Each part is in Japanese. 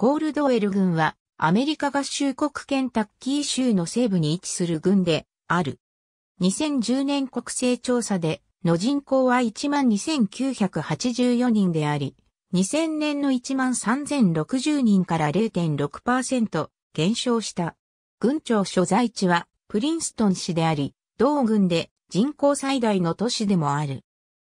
コールドウェル軍はアメリカ合衆国ケンタッキー州の西部に位置する軍である。2010年国勢調査での人口は12,984人であり、2000年の13,060人から0.6%減少した。軍庁所在地はプリンストン市であり、同軍で人口最大の都市でもある。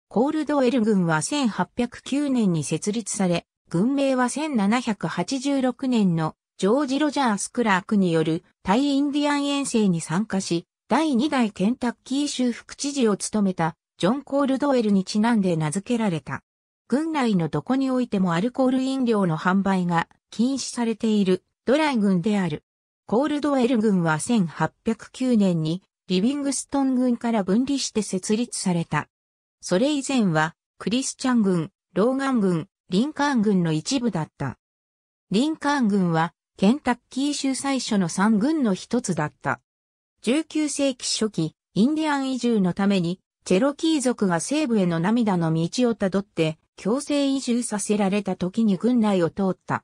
コールドウェル軍は1809年に設立され、軍名は1786年のジョージ・ロジャース・クラークによる対インディアン遠征に参加し、第2代ケンタッキー州副知事を務めたジョン・コールドウェルにちなんで名付けられた。軍内のどこにおいてもアルコール飲料の販売が禁止されているドライ軍である。コールドウェル軍は1809年にリビングストン軍から分離して設立された。それ以前はクリスチャン軍、ローガン軍、リンカーン軍の一部だった。リンカーン軍は、ケンタッキー州最初の三軍の一つだった。19世紀初期、インディアン移住のために、チェロキー族が西部への涙の道をたどって、強制移住させられた時に軍内を通った。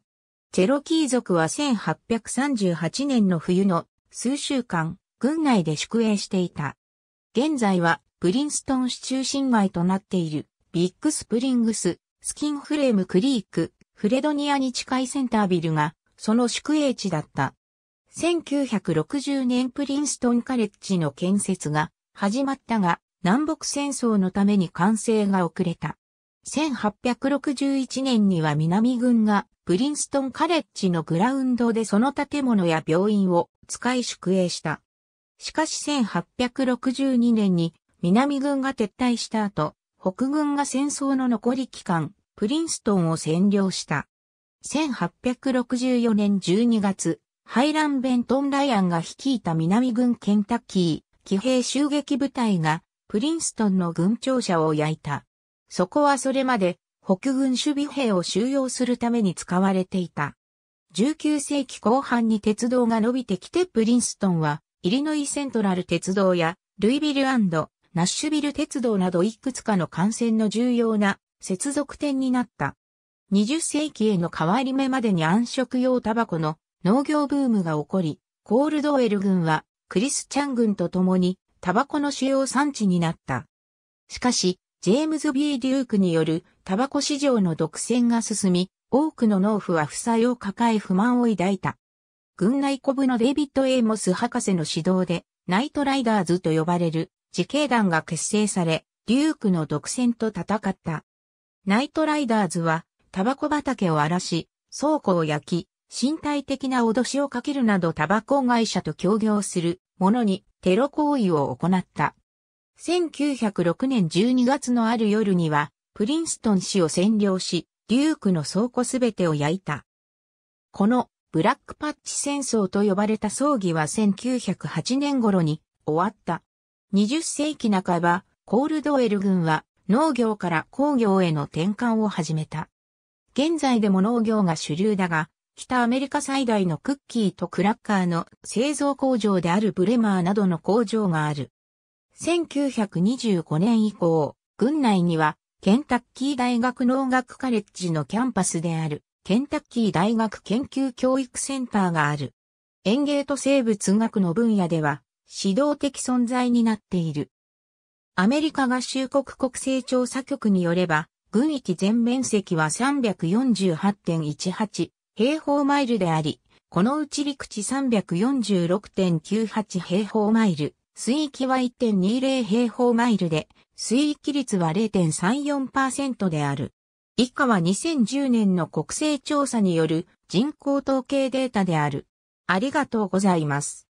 チェロキー族は1838年の冬の数週間、軍内で宿営していた。現在は、プリンストン市中心街となっている、ビッグスプリングス、スキンフレームクリーク、フレドニアに近いセンタービルが、その宿営地だった。1960年プリンストンカレッジの建設が始まったが、南北戦争のために完成が遅れた。1861年には南軍がプリンストンカレッジのグラウンドでその建物や病院を使い宿営した。しかし1862年に南軍が撤退した後、北軍が戦争の残り期間、プリンストンを占領した。1864年12月、ハイラン・ベントン・ライアンが率いた南軍ケンタッキー、騎兵襲撃部隊が、プリンストンの軍庁舎を焼いた。そこはそれまで、北軍守備兵を収容するために使われていた。19世紀後半に鉄道が伸びてきてプリンストンは、イリノイセントラル鉄道や、ルイビルナッシュビル鉄道などいくつかの幹線の重要な接続点になった。20世紀への変わり目までに暗色用タバコの農業ブームが起こり、コールドウェル軍はクリスチャン軍と共にタバコの主要産地になった。しかし、ジェームズ・ B・ デュークによるタバコ市場の独占が進み、多くの農夫は負債を抱え不満を抱いた。軍内コ部のデイビッド・エイモス博士の指導で、ナイトライダーズと呼ばれる自警団が結成され、デュークの独占と戦った。ナイトライダーズは、タバコ畑を荒らし、倉庫を焼き、身体的な脅しをかけるなどタバコ会社と協業する者にテロ行為を行った。1906年12月のある夜には、プリンストン市を占領し、デュークの倉庫すべてを焼いた。このブラックパッチ戦争と呼ばれた葬儀は1908年頃に終わった。20世紀半ば、コールドウェル軍は農業から工業への転換を始めた。現在でも農業が主流だが、北アメリカ最大のクッキーとクラッカーの製造工場であるブレマーなどの工場がある。1925年以降、軍内にはケンタッキー大学農学カレッジのキャンパスであるケンタッキー大学研究教育センターがある。園芸と生物学の分野では指導的存在になっている。アメリカ合衆国国勢調査局によれば、軍域全面積は348.18平方マイルであり、このうち陸地346.98平方マイル、水域は1.20平方マイルで、水域率は0.34%である。以下は2010年の国勢調査による人口統計データである。ありがとうございます。